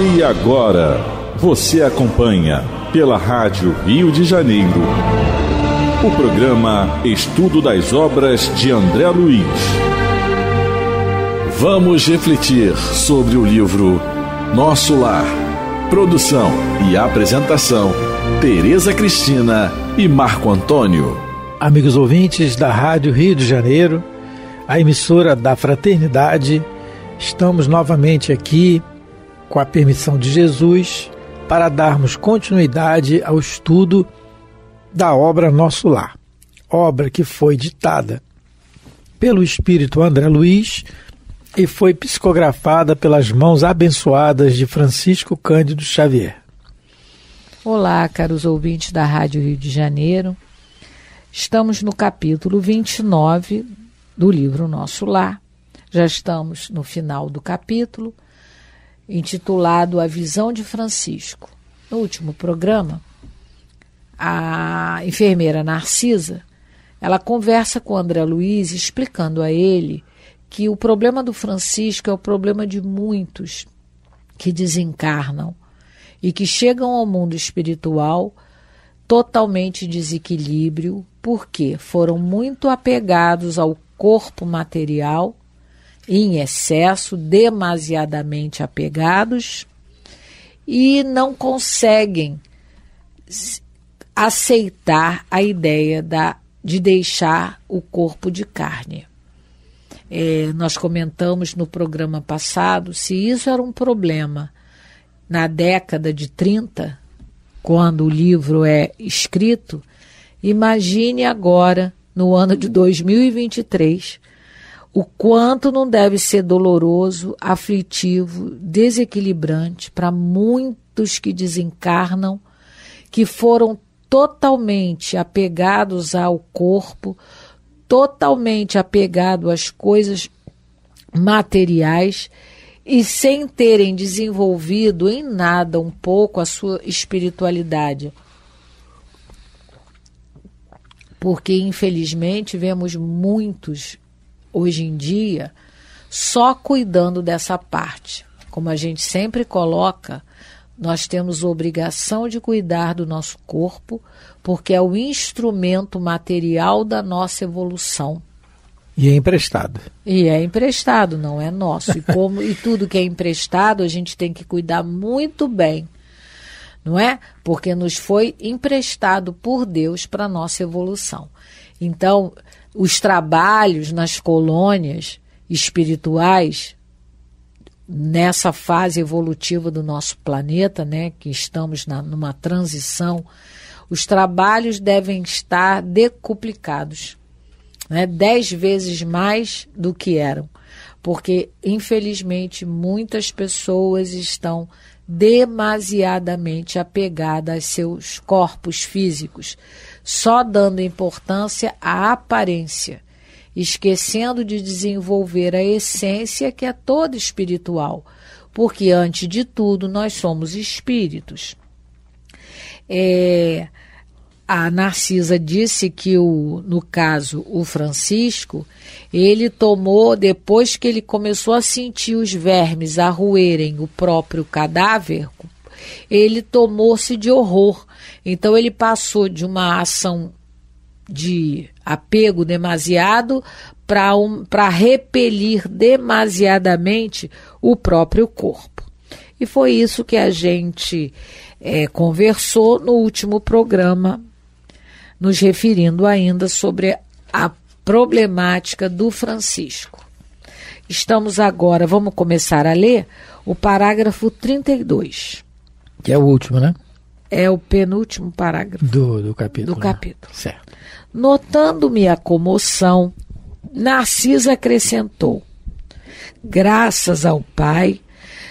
E agora, você acompanha pela Rádio Rio de Janeiro o programa Estudo das Obras de André Luiz. Vamos refletir sobre o livro Nosso Lar. Produção e apresentação: Tereza Cristina e Marco Antônio. Amigos ouvintes da Rádio Rio de Janeiro, a emissora da Fraternidade, estamos novamente aqui com a permissão de Jesus, para darmos continuidade ao estudo da obra Nosso Lar, obra que foi ditada pelo espírito André Luiz e foi psicografada pelas mãos abençoadas de Francisco Cândido Xavier. Olá, caros ouvintes da Rádio Rio de Janeiro. Estamos no capítulo 29 do livro Nosso Lar. Já estamos no final do capítulo intitulado A Visão de Francisco. No último programa, a enfermeira Narcisa, ela conversa com André Luiz explicando a ele que o problema do Francisco é o problema de muitos que desencarnam e que chegam ao mundo espiritual totalmente desequilíbrio, porque foram muito apegados ao corpo material em excesso, demasiadamente apegados e não conseguem aceitar a ideia da, de deixar o corpo de carne. É, nós comentamos no programa passado se isso era um problema na década de 30, quando o livro é escrito, imagine agora, no ano de 2023 o quanto não deve ser doloroso, aflitivo, desequilibrante para muitos que desencarnam, que foram totalmente apegados ao corpo, totalmente apegados às coisas materiais e sem terem desenvolvido em nada um pouco a sua espiritualidade. Porque, infelizmente, vemos muitos hoje em dia só cuidando dessa parte. Como a gente sempre coloca, nós temos obrigação de cuidar do nosso corpo, porque é o instrumento material da nossa evolução. E é emprestado. E é emprestado, não é nosso. E, como, e tudo que é emprestado, a gente tem que cuidar muito bem, não é? Porque nos foi emprestado por Deus para nossa evolução. Então, os trabalhos nas colônias espirituais nessa fase evolutiva do nosso planeta, né, que estamos na, numa transição, os trabalhos devem estar decuplicados, né, dez vezes mais do que eram, porque infelizmente muitas pessoas estão demasiadamente apegadas a seus corpos físicos só dando importância à aparência, esquecendo de desenvolver a essência que é toda espiritual, porque antes de tudo nós somos espíritos. É, a Narcisa disse que o, no caso o Francisco, ele tomou depois que ele começou a sentir os vermes arruerem o próprio cadáver ele tomou-se de horror. Então ele passou de uma ação de apego demasiado para um, repelir demasiadamente o próprio corpo. E foi isso que a gente é, conversou no último programa, nos referindo ainda sobre a problemática do Francisco. Estamos agora, vamos começar a ler o parágrafo 32. Que é o último, né? É o penúltimo parágrafo. Do, do capítulo. Do né? capítulo. Né? Certo. Notando-me a comoção, Narcisa acrescentou: Graças ao Pai,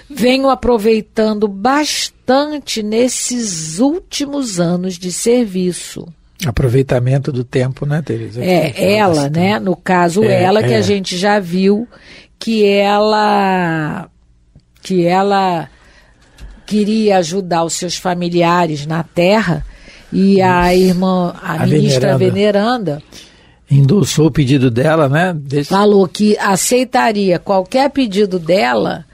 venho aproveitando bastante nesses últimos anos de serviço. Aproveitamento do tempo, né, Tereza? É, ela, bastante. né? No caso, é, ela, é. que a é. gente já viu que ela. que ela queria ajudar os seus familiares na terra e Isso. a irmã, a, a ministra veneranda, veneranda endossou o pedido dela, né? Deixa... Falou que aceitaria qualquer pedido dela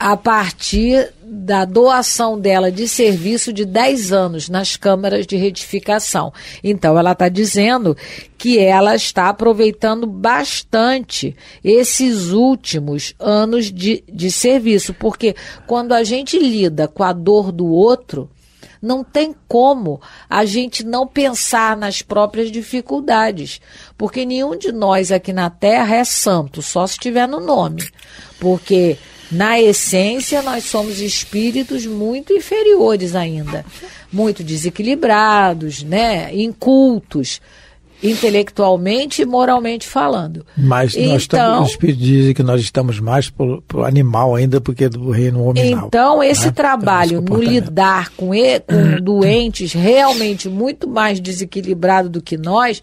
a partir da doação dela de serviço de 10 anos nas câmaras de retificação. Então, ela está dizendo que ela está aproveitando bastante esses últimos anos de, de serviço, porque quando a gente lida com a dor do outro, não tem como a gente não pensar nas próprias dificuldades, porque nenhum de nós aqui na Terra é santo, só se tiver no nome, porque na essência, nós somos espíritos muito inferiores ainda, muito desequilibrados, né? incultos intelectualmente e moralmente falando. Mas então, estamos, os espíritos dizem que nós estamos mais pro, o animal ainda porque do reino animal. Então né? esse né? trabalho então, esse no lidar com, e, com uhum. doentes realmente muito mais desequilibrado do que nós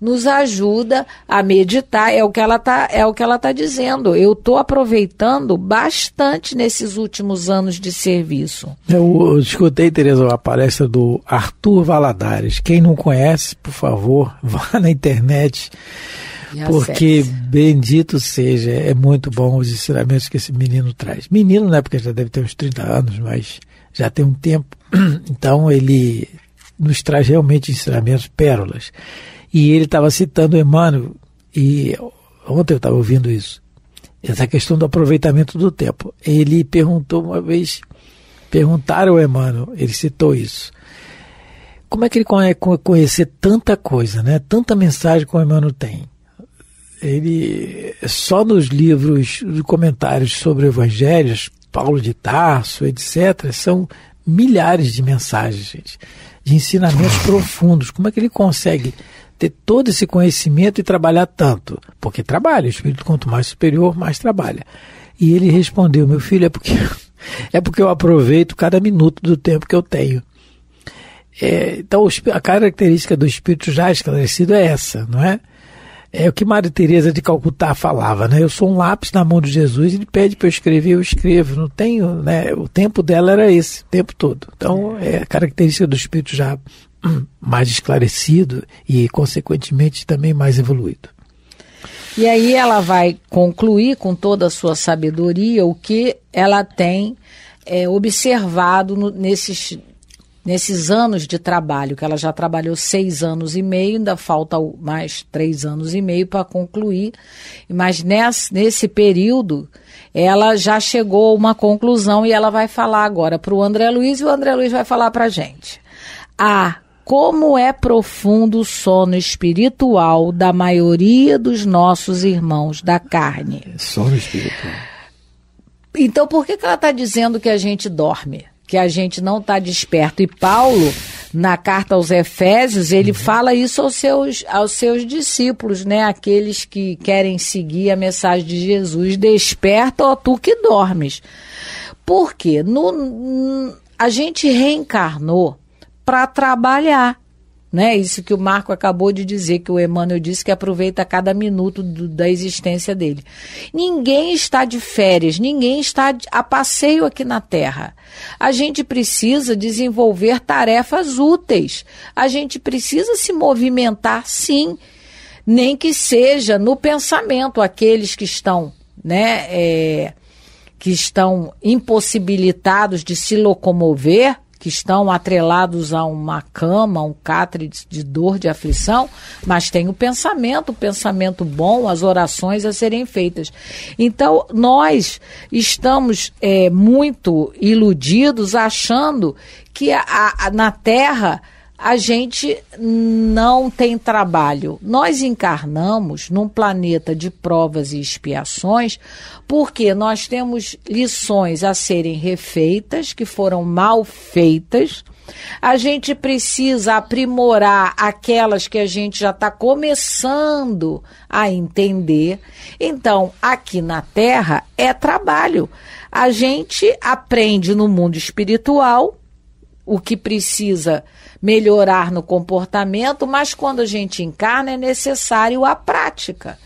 nos ajuda a meditar. É o que ela tá é o que ela tá dizendo. Eu estou aproveitando bastante nesses últimos anos de serviço. Eu, eu escutei Teresa a palestra do Arthur Valadares. Quem não conhece, por favor, vá na internet, porque bendito seja, é muito bom os ensinamentos que esse menino traz. Menino, né, porque já deve ter uns 30 anos, mas já tem um tempo. Então ele nos traz realmente ensinamentos, pérolas. E ele estava citando Emmanuel, e ontem eu estava ouvindo isso, essa questão do aproveitamento do tempo. Ele perguntou uma vez, perguntaram ao Emmanuel, ele citou isso como é que ele consegue conhecer tanta coisa, né? Tanta mensagem que o Emmanuel tem. Ele só nos livros nos comentários sobre evangelhos, Paulo de Tarso, etc., são milhares de mensagens, gente, de ensinamentos profundos. Como é que ele consegue ter todo esse conhecimento e trabalhar tanto? Porque trabalha, o espírito quanto mais superior, mais trabalha. E ele respondeu: "Meu filho, é porque é porque eu aproveito cada minuto do tempo que eu tenho é, então, a característica do espírito já esclarecido é essa, não é? É o que Maria Teresa de Calcutá falava, né? Eu sou um lápis na mão de Jesus, ele pede para eu escrever, eu escrevo. Não tenho, né? O tempo dela era esse, o tempo todo. Então, é a característica do espírito já mais esclarecido e, consequentemente, também mais evoluído. E aí ela vai concluir com toda a sua sabedoria o que ela tem é, observado no, nesses nesses anos de trabalho, que ela já trabalhou seis anos e meio, ainda falta mais três anos e meio para concluir, mas nesse, nesse período ela já chegou a uma conclusão e ela vai falar agora para o André Luiz e o André Luiz vai falar para a gente. A como é profundo o sono espiritual da maioria dos nossos irmãos da carne. É sono espiritual. Então, por que, que ela está dizendo que a gente dorme? que a gente não está desperto. E Paulo, na carta aos Efésios, ele uhum. fala isso aos seus, aos seus discípulos, né? Aqueles que querem seguir a mensagem de Jesus. Desperta, ó tu que dormes. Por quê? No, a gente reencarnou para trabalhar. Né? Isso que o Marco acabou de dizer, que o Emmanuel disse que aproveita cada minuto do, da existência dele. Ninguém está de férias, ninguém está a passeio aqui na Terra. A gente precisa desenvolver tarefas úteis. A gente precisa se movimentar, sim, nem que seja no pensamento aqueles que estão, né? É, que estão impossibilitados de se locomover que estão atrelados a uma cama, um catre de, dor, de aflição, mas tem o pensamento, o pensamento bom, as orações a serem feitas. Então, nós estamos é, muito iludidos achando que a, a, na Terra a gente não tem trabalho. Nós encarnamos num planeta de provas e expiações porque nós temos lições a serem refeitas, que foram mal feitas. A gente precisa aprimorar aquelas que a gente já está começando a entender. Então, aqui na Terra é trabalho. A gente aprende no mundo espiritual o que precisa melhorar no comportamento, mas quando a gente encarna é necessário a prática.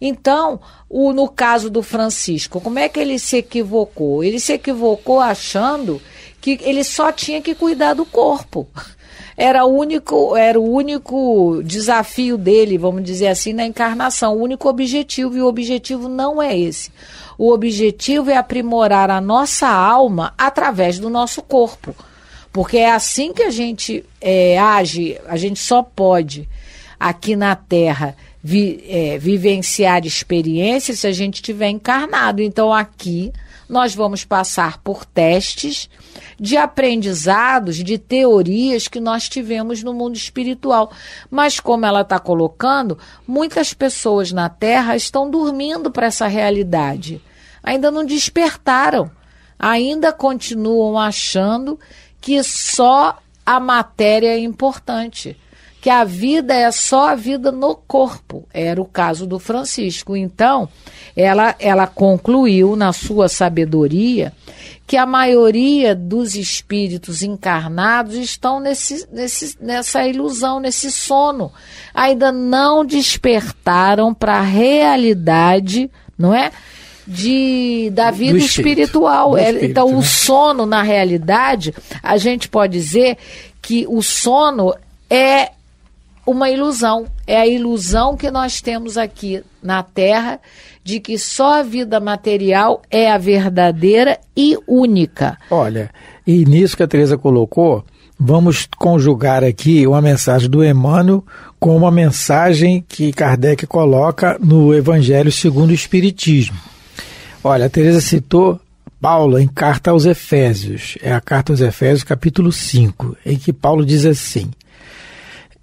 Então, o, no caso do Francisco, como é que ele se equivocou? Ele se equivocou achando que ele só tinha que cuidar do corpo. Era o único, era o único desafio dele, vamos dizer assim, na encarnação, o único objetivo, e o objetivo não é esse. O objetivo é aprimorar a nossa alma através do nosso corpo. Porque é assim que a gente é, age, a gente só pode aqui na Terra vi, é, vivenciar experiências se a gente estiver encarnado. Então aqui nós vamos passar por testes de aprendizados, de teorias que nós tivemos no mundo espiritual. Mas, como ela está colocando, muitas pessoas na Terra estão dormindo para essa realidade, ainda não despertaram, ainda continuam achando que só a matéria é importante, que a vida é só a vida no corpo. Era o caso do Francisco. Então, ela, ela concluiu, na sua sabedoria, que a maioria dos espíritos encarnados estão nesse, nesse, nessa ilusão, nesse sono. Ainda não despertaram para a realidade, não é? de, da vida do espiritual. É, espírito, então, né? o sono, na realidade, a gente pode dizer que o sono é uma ilusão. É a ilusão que nós temos aqui na Terra de que só a vida material é a verdadeira e única. Olha, e nisso que a Teresa colocou, vamos conjugar aqui uma mensagem do Emmanuel com uma mensagem que Kardec coloca no Evangelho segundo o Espiritismo. Olha, a Teresa citou Paulo em carta aos Efésios, é a carta aos Efésios, capítulo 5, em que Paulo diz assim: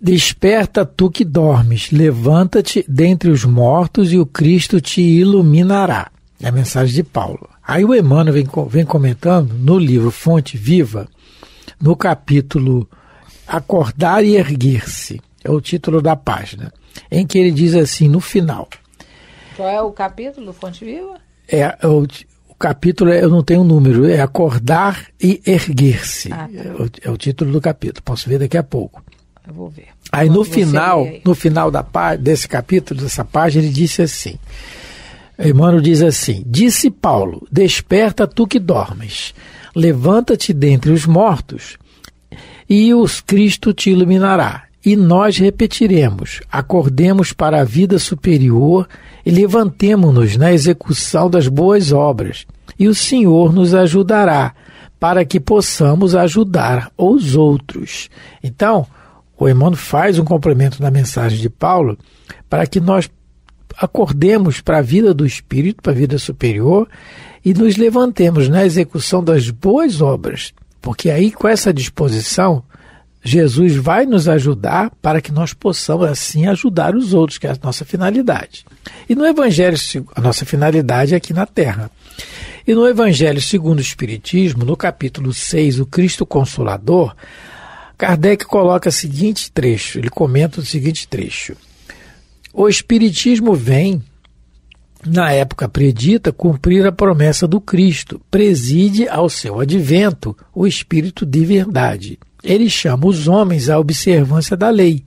Desperta tu que dormes, levanta-te dentre os mortos e o Cristo te iluminará. É a mensagem de Paulo. Aí o Emmanuel vem, vem comentando no livro Fonte Viva, no capítulo Acordar e Erguer-se, é o título da página, em que ele diz assim no final. Qual é o capítulo, Fonte Viva? é o, o capítulo, é, eu não tenho um número, é Acordar e Erguer-se. Ah, tá. é, é, o título do capítulo, posso ver daqui a pouco. Eu vou ver. Aí Quando no final, aí. no final da, desse capítulo, dessa página, ele disse assim, Emmanuel diz assim, Disse Paulo, desperta tu que dormes, levanta-te dentre os mortos, e os Cristo te iluminará. E nós repetiremos: acordemos para a vida superior e levantemo-nos na execução das boas obras, e o Senhor nos ajudará, para que possamos ajudar os outros. Então, o Emmanuel faz um complemento na mensagem de Paulo para que nós acordemos para a vida do espírito, para a vida superior e nos levantemos na execução das boas obras, porque aí com essa disposição Jesus vai nos ajudar para que nós possamos assim ajudar os outros, que é a nossa finalidade. E no Evangelho, a nossa finalidade é aqui na Terra. E no Evangelho segundo o Espiritismo, no capítulo 6, o Cristo Consolador, Kardec coloca o seguinte trecho, ele comenta o seguinte trecho. O Espiritismo vem, na época predita, cumprir a promessa do Cristo, preside ao seu advento o Espírito de verdade. Ele chama os homens à observância da lei,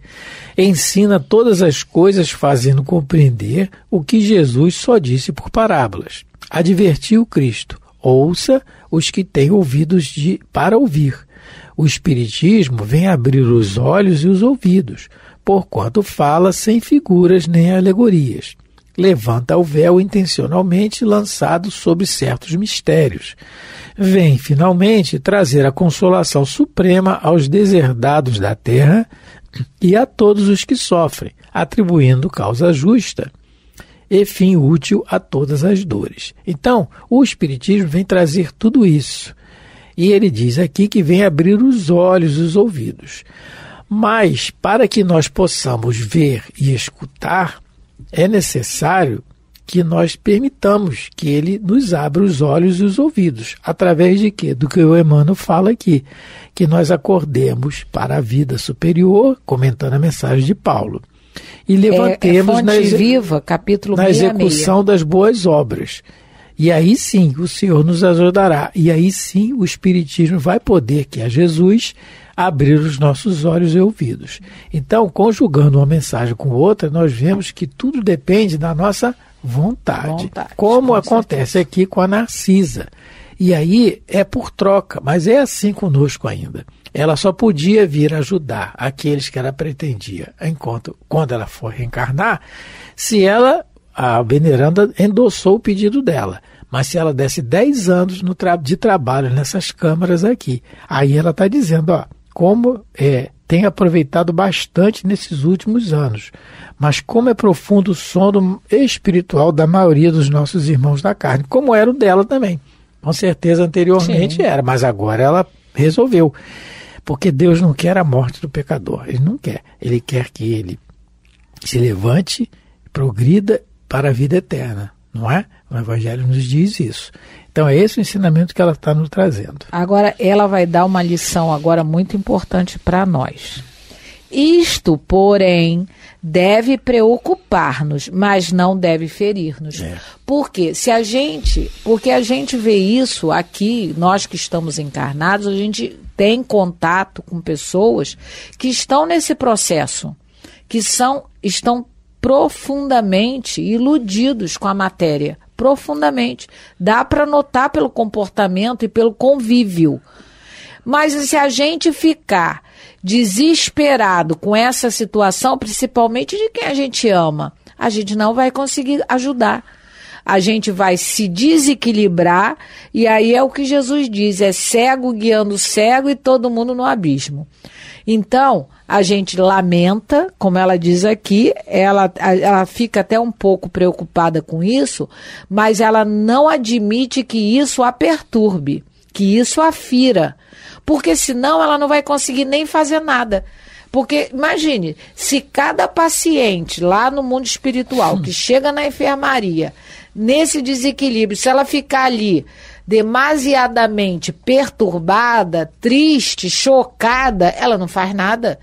ensina todas as coisas, fazendo compreender o que Jesus só disse por parábolas. Advertiu Cristo: ouça os que têm ouvidos de, para ouvir. O Espiritismo vem abrir os olhos e os ouvidos, porquanto fala sem figuras nem alegorias levanta o véu intencionalmente lançado sobre certos mistérios. Vem, finalmente, trazer a consolação suprema aos deserdados da terra e a todos os que sofrem, atribuindo causa justa e fim útil a todas as dores. Então, o Espiritismo vem trazer tudo isso. E ele diz aqui que vem abrir os olhos, os ouvidos. Mas, para que nós possamos ver e escutar, é necessário que nós permitamos que ele nos abra os olhos e os ouvidos. Através de quê? Do que o Emmanuel fala aqui, que nós acordemos para a vida superior, comentando a mensagem de Paulo. E levantemos é, é na, exe viva, na, execução das boas obras. E aí sim o Senhor nos ajudará. E aí sim o Espiritismo vai poder, que é Jesus, abrir os nossos olhos e ouvidos. Então, conjugando uma mensagem com outra, nós vemos que tudo depende da nossa vontade. vontade como com acontece certeza. aqui com a Narcisa. E aí é por troca, mas é assim conosco ainda. Ela só podia vir ajudar aqueles que ela pretendia, enquanto quando ela for reencarnar, se ela a veneranda endossou o pedido dela. Mas se ela desse 10 anos tra de trabalho nessas câmaras aqui, aí ela está dizendo, ó, como é, tem aproveitado bastante nesses últimos anos, mas como é profundo o sono espiritual da maioria dos nossos irmãos da carne, como era o dela também. Com certeza anteriormente Sim. era, mas agora ela resolveu. Porque Deus não quer a morte do pecador, ele não quer. Ele quer que ele se levante, progrida para a vida eterna, não é? O Evangelho nos diz isso. Então é esse o ensinamento que ela está nos trazendo. Agora, ela vai dar uma lição agora muito importante para nós. Isto, porém, deve preocupar-nos, mas não deve ferir-nos. É. Porque se a gente, porque a gente vê isso aqui, nós que estamos encarnados, a gente tem contato com pessoas que estão nesse processo, que são estão profundamente iludidos com a matéria, profundamente. Dá para notar pelo comportamento e pelo convívio. Mas se a gente ficar desesperado com essa situação, principalmente de quem a gente ama, a gente não vai conseguir ajudar a gente vai se desequilibrar, e aí é o que Jesus diz: é cego guiando cego e todo mundo no abismo. Então, a gente lamenta, como ela diz aqui, ela, ela fica até um pouco preocupada com isso, mas ela não admite que isso a perturbe, que isso a fira, porque senão ela não vai conseguir nem fazer nada. Porque, imagine, se cada paciente lá no mundo espiritual que hum. chega na enfermaria, nesse desequilíbrio, se ela ficar ali demasiadamente perturbada, triste, chocada, ela não faz nada.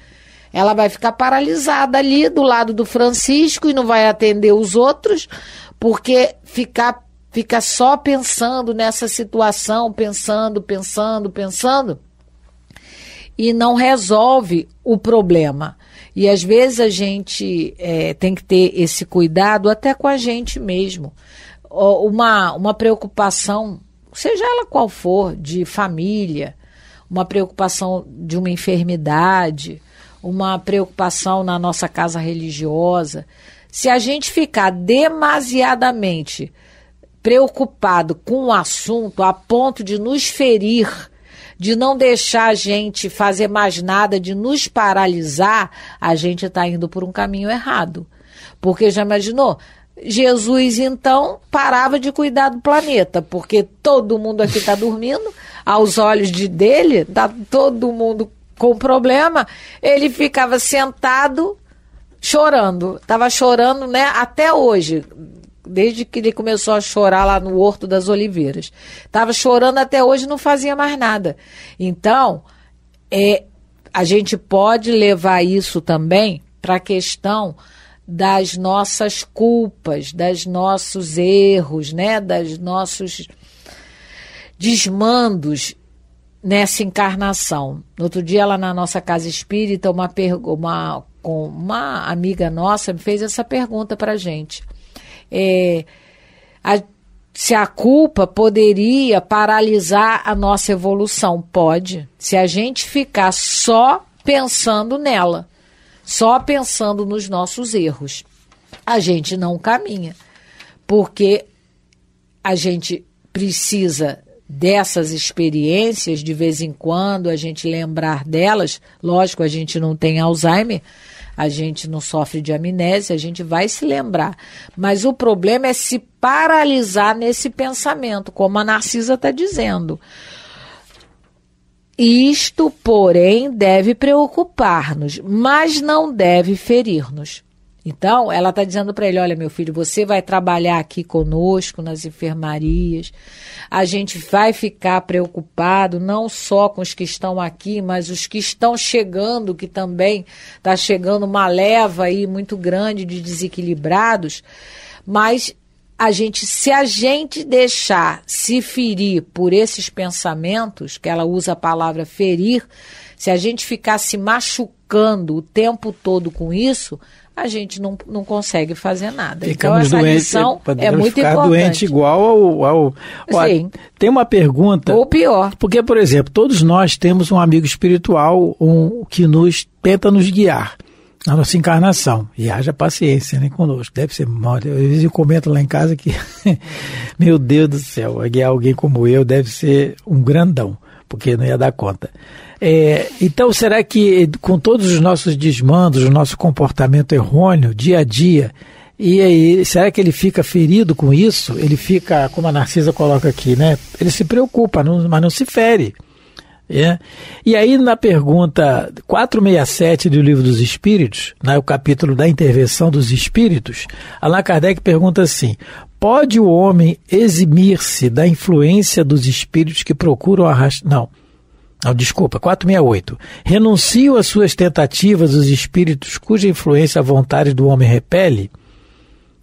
Ela vai ficar paralisada ali do lado do Francisco e não vai atender os outros, porque ficar fica só pensando nessa situação, pensando, pensando, pensando, e não resolve o problema. E às vezes a gente é, tem que ter esse cuidado até com a gente mesmo. Uma, uma preocupação, seja ela qual for, de família, uma preocupação de uma enfermidade, uma preocupação na nossa casa religiosa. Se a gente ficar demasiadamente preocupado com o assunto a ponto de nos ferir de não deixar a gente fazer mais nada, de nos paralisar, a gente está indo por um caminho errado. Porque já imaginou? Jesus então parava de cuidar do planeta, porque todo mundo aqui está dormindo, aos olhos de dele, tá todo mundo com problema. Ele ficava sentado chorando, estava chorando, né? Até hoje desde que ele começou a chorar lá no Horto das Oliveiras. Estava chorando até hoje não fazia mais nada. Então, é, a gente pode levar isso também para a questão das nossas culpas, das nossos erros, né, das nossos desmandos nessa encarnação. No outro dia lá na nossa casa espírita, uma, uma, uma amiga nossa me fez essa pergunta para gente é, a, se a culpa poderia paralisar a nossa evolução. Pode. Se a gente ficar só pensando nela, só pensando nos nossos erros, a gente não caminha. Porque a gente precisa dessas experiências de vez em quando, a gente lembrar delas. Lógico, a gente não tem Alzheimer, a gente não sofre de amnésia, a gente vai se lembrar. Mas o problema é se paralisar nesse pensamento, como a Narcisa está dizendo. Isto, porém, deve preocupar-nos, mas não deve ferir-nos. Então, ela está dizendo para ele: olha, meu filho, você vai trabalhar aqui conosco nas enfermarias, a gente vai ficar preocupado não só com os que estão aqui, mas os que estão chegando, que também está chegando uma leva aí muito grande de desequilibrados, mas a gente, se a gente deixar se ferir por esses pensamentos, que ela usa a palavra ferir, se a gente ficar se machucando o tempo todo com isso, a gente não, não consegue fazer nada. Então, Ficamos então, essa doente, lição é muito ficar importante. doente igual ao... ao, ao Sim. tem uma pergunta... Ou pior. Porque, por exemplo, todos nós temos um amigo espiritual um, que nos tenta nos guiar na nossa encarnação. E haja paciência né, conosco. Deve ser mal. Às vezes eu comento lá em casa que, meu Deus do céu, guiar alguém como eu deve ser um grandão, porque não ia dar conta. É, então, será que eh, com todos os nossos desmandos, o nosso comportamento errôneo, dia a dia, e aí, será que ele fica ferido com isso? Ele fica, como a Narcisa coloca aqui, né? Ele se preocupa, não, mas não se fere. É? E aí, na pergunta 467 do Livro dos Espíritos, né, o capítulo da intervenção dos espíritos, Allan Kardec pergunta assim: pode o homem eximir-se da influência dos espíritos que procuram arrastar. Não Oh, desculpa, 468. Renuncio às suas tentativas os espíritos cuja influência a vontade do homem repele.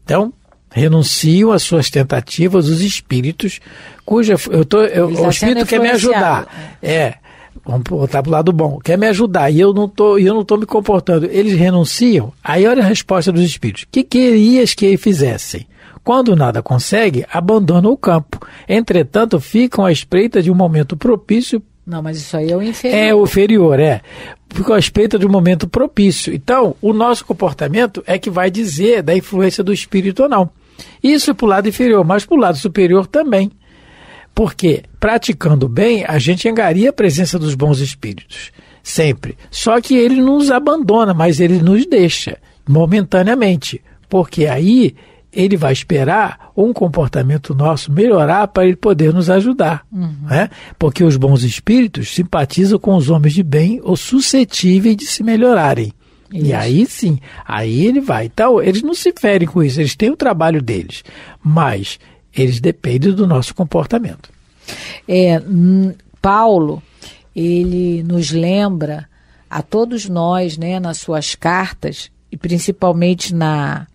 Então, renuncio às suas tentativas os espíritos cuja. Eu tô, eu, o espírito quer me ajudar. Né? É. Vamos botar para o lado bom. Quer me ajudar e eu não estou eu não me comportando. Eles renunciam. Aí olha a resposta dos espíritos. Que querias que eles fizessem? Quando nada consegue, abandonam o campo. Entretanto, ficam à espreita de um momento propício não, mas isso aí é o inferior. É o inferior, é. Porque a respeito de um momento propício. Então, o nosso comportamento é que vai dizer da influência do espírito ou não. Isso é para o lado inferior, mas para o lado superior também. Porque praticando bem, a gente engaria a presença dos bons espíritos. Sempre. Só que ele não nos abandona, mas ele nos deixa momentaneamente. Porque aí ele vai esperar um comportamento nosso melhorar para ele poder nos ajudar. Uhum. Né? Porque os bons espíritos simpatizam com os homens de bem ou suscetíveis de se melhorarem. Isso. E aí sim, aí ele vai. Então, eles não se ferem com isso, eles têm o trabalho deles, mas eles dependem do nosso comportamento. É, Paulo, ele nos lembra a todos nós, né, nas suas cartas, e principalmente na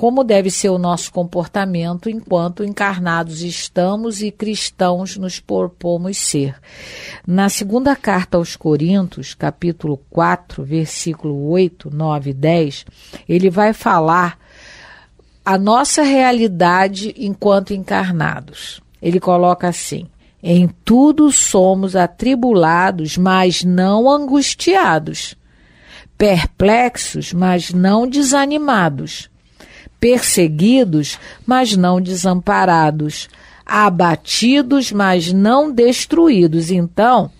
como deve ser o nosso comportamento enquanto encarnados estamos e cristãos nos propomos ser. Na segunda carta aos Coríntios, capítulo 4, versículo 8, 9 e 10, ele vai falar a nossa realidade enquanto encarnados. Ele coloca assim: em tudo somos atribulados, mas não angustiados, perplexos, mas não desanimados, perseguidos, mas não desamparados, abatidos, mas não destruídos. Então,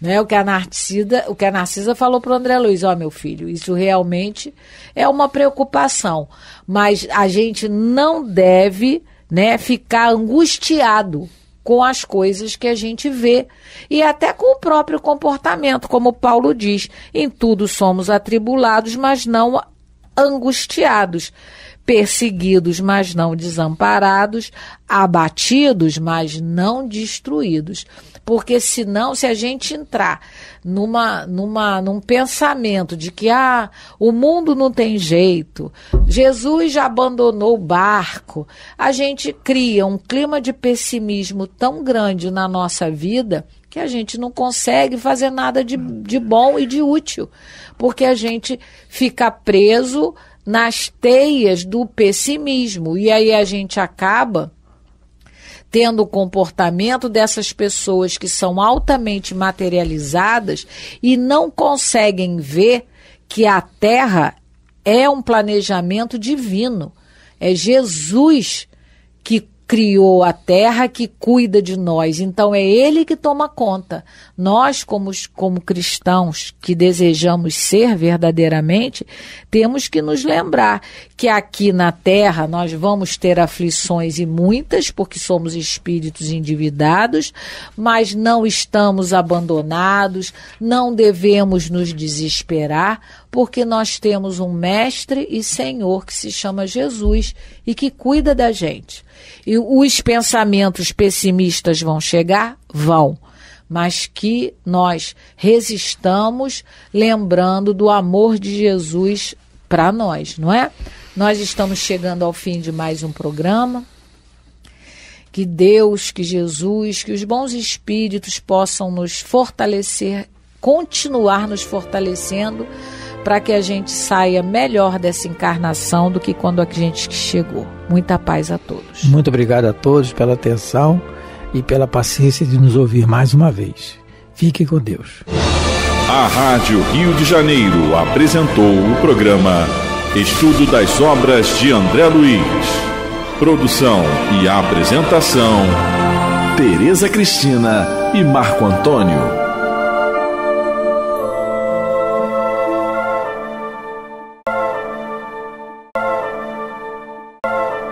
né, o, que a Narcisa, o que a Narcisa falou para o André Luiz, ó oh, meu filho, isso realmente é uma preocupação, mas a gente não deve né, ficar angustiado com as coisas que a gente vê e até com o próprio comportamento, como Paulo diz, em tudo somos atribulados, mas não angustiados perseguidos, mas não desamparados, abatidos, mas não destruídos. Porque senão, se a gente entrar numa, numa, num pensamento de que ah, o mundo não tem jeito, Jesus já abandonou o barco, a gente cria um clima de pessimismo tão grande na nossa vida que a gente não consegue fazer nada de, de bom e de útil, porque a gente fica preso nas teias do pessimismo. E aí a gente acaba tendo o comportamento dessas pessoas que são altamente materializadas e não conseguem ver que a Terra é um planejamento divino. É Jesus que criou a terra que cuida de nós. Então é Ele que toma conta. Nós, como, como cristãos que desejamos ser verdadeiramente, temos que nos lembrar que aqui na terra nós vamos ter aflições e muitas, porque somos espíritos endividados, mas não estamos abandonados, não devemos nos desesperar, porque nós temos um Mestre e Senhor que se chama Jesus e que cuida da gente. E os pensamentos pessimistas vão chegar? Vão. Mas que nós resistamos lembrando do amor de Jesus para nós, não é? Nós estamos chegando ao fim de mais um programa. Que Deus, que Jesus, que os bons espíritos possam nos fortalecer, continuar nos fortalecendo para que a gente saia melhor dessa encarnação do que quando a gente chegou. Muita paz a todos. Muito obrigado a todos pela atenção e pela paciência de nos ouvir mais uma vez. Fique com Deus. A Rádio Rio de Janeiro apresentou o programa Estudo das Obras de André Luiz. Produção e apresentação: Tereza Cristina e Marco Antônio.